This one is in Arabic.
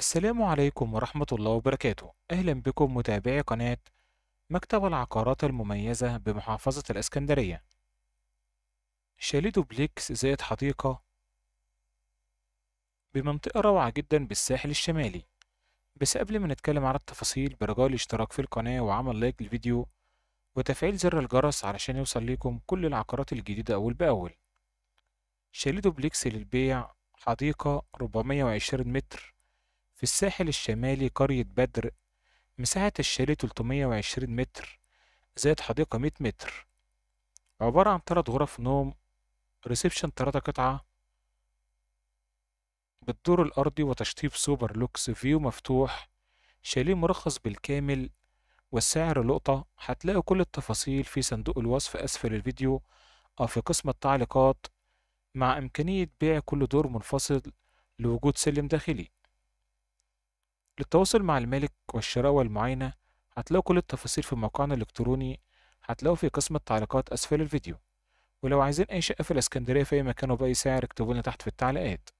السلام عليكم ورحمة الله وبركاته أهلا بكم متابعي قناة مكتب العقارات المميزة بمحافظة الإسكندرية شاليه دوبليكس زائد حديقة بمنطقة روعة جدا بالساحل الشمالي بس قبل ما نتكلم على التفاصيل برجاء الاشتراك في القناة وعمل لايك للفيديو وتفعيل زر الجرس علشان يوصل لكم كل العقارات الجديدة أول بأول شاليه دوبليكس للبيع حديقة 420 متر في الساحل الشمالي قرية بدر مساحة الشاليه 320 متر زائد حديقة 100 متر عبارة عن تلات غرف نوم ريسبشن تلاتة قطعة بالدور الأرضي وتشطيب سوبر لوكس فيو مفتوح شاليه مرخص بالكامل والسعر لقطة هتلاقوا كل التفاصيل في صندوق الوصف أسفل الفيديو أو في قسم التعليقات مع إمكانية بيع كل دور منفصل لوجود سلم داخلي للتواصل مع المالك والشراء والمعاينة هتلاقوا كل التفاصيل في موقعنا الإلكتروني هتلاقوا في قسم التعليقات أسفل الفيديو ولو عايزين أي شقة في الإسكندرية في أي مكان وبأي سعر اكتبولنا تحت في التعليقات